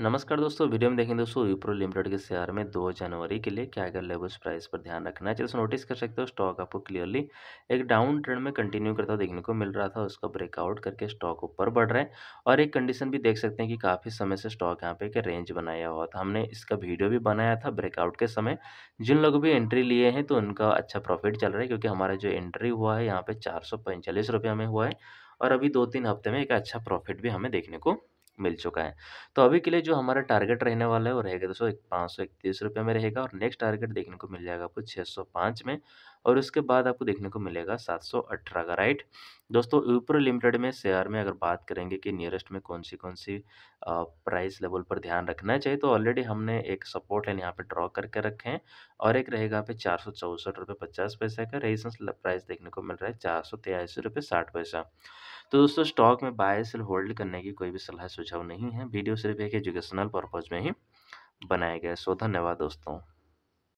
नमस्कार दोस्तों वीडियो में देखें दोस्तों विप्रो लिमिटेड के शेयर में 2 जनवरी के लिए क्या क्या लेवल्स प्राइस पर ध्यान रखना है चलिए नोटिस कर सकते हो स्टॉक आपको क्लियरली एक डाउन ट्रेंड में कंटिन्यू करता हुआ देखने को मिल रहा था उसका ब्रेकआउट करके स्टॉक ऊपर बढ़ रहा है और एक कंडीशन भी देख सकते हैं कि काफ़ी समय से स्टॉक यहाँ पे एक रेंज बनाया हुआ था हमने इसका वीडियो भी बनाया था ब्रेकआउट के समय जिन लोग भी एंट्री लिए हैं तो उनका अच्छा प्रॉफिट चल रहा है क्योंकि हमारा जो एंट्री हुआ है यहाँ पर चार में हुआ है और अभी दो तीन हफ्ते में एक अच्छा प्रॉफिट भी हमें देखने को मिल चुका है तो अभी के लिए जो हमारा टारगेट रहने वाला है वो रहेगा दोस्तों पाँच सौ इकतीस रुपये में रहेगा और नेक्स्ट टारगेट देखने को मिल जाएगा आपको छः सौ पाँच में और उसके बाद आपको देखने को मिलेगा सात सौ अठारह का राइट दोस्तों ऊपर लिमिटेड में शेयर में अगर बात करेंगे कि नियरेस्ट में कौन सी कौन सी प्राइस लेवल पर ध्यान रखना चाहिए तो ऑलरेडी हमने एक सपोर्ट लाइन यहाँ पे ड्रॉ करके रखे हैं और एक रहेगा पे चार सौ चौसठ रुपये पचास पैसा का रेजिस्टेंस प्राइस देखने को मिल रहा है चार सौ तिरासी रुपये साठ पैसा तो दोस्तों स्टॉक में बाय सेल होल्ड करने की कोई भी सलाह सुझाव नहीं है वीडियो सिर्फ एक एजुकेशनल पर्पज़ में ही बनाया गया सो धन्यवाद दोस्तों